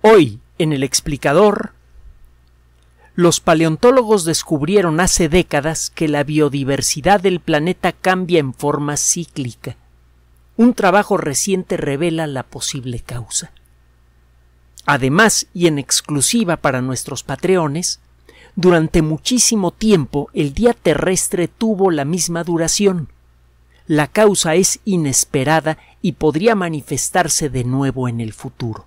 Hoy, en el explicador, los paleontólogos descubrieron hace décadas que la biodiversidad del planeta cambia en forma cíclica. Un trabajo reciente revela la posible causa. Además, y en exclusiva para nuestros patreones, durante muchísimo tiempo el día terrestre tuvo la misma duración. La causa es inesperada y podría manifestarse de nuevo en el futuro.